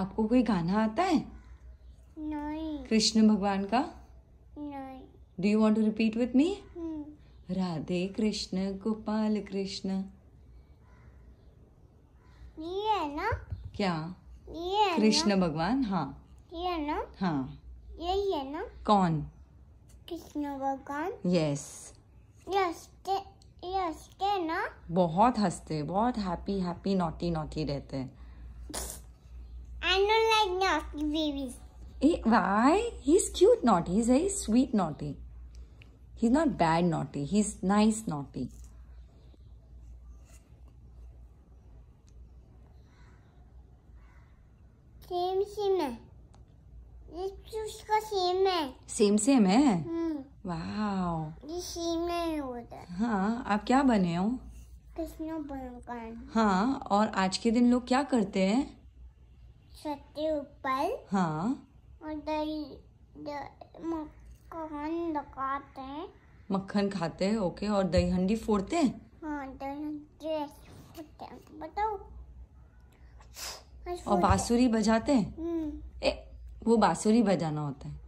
आपको कोई गाना आता है नहीं कृष्ण भगवान का नहीं do you want to repeat with me Radhe Krishna Gopal Krishna ये है ना क्या ये कृष्ण भगवान हाँ ये है ना हाँ यही है ना कौन कृष्ण भगवान यस यस यस ना बहुत हंसते बहुत हैप्पी हैप्पी नोटी नोटी रहते हैं like naughty babies. Hey, why? He's cute naughty. He's very sweet naughty. He's not bad naughty. He's nice naughty. Same same ये उसका सेम है सेम सेम है वाओ ये सेम नहीं होता हाँ आप क्या बने हो कृष्ण बनकर हाँ और आज के दिन लोग क्या करते हैं सबसे ऊपर हाँ और दही मक्खन खाते हैं मक्खन खाते हैं ओके और दही हंडी फोड़ते हैं हाँ दही हंडी फोड़ते हैं बताओ और बांसुरी बजाते हैं हम्म। ए, वो बांसुरी बजाना होता है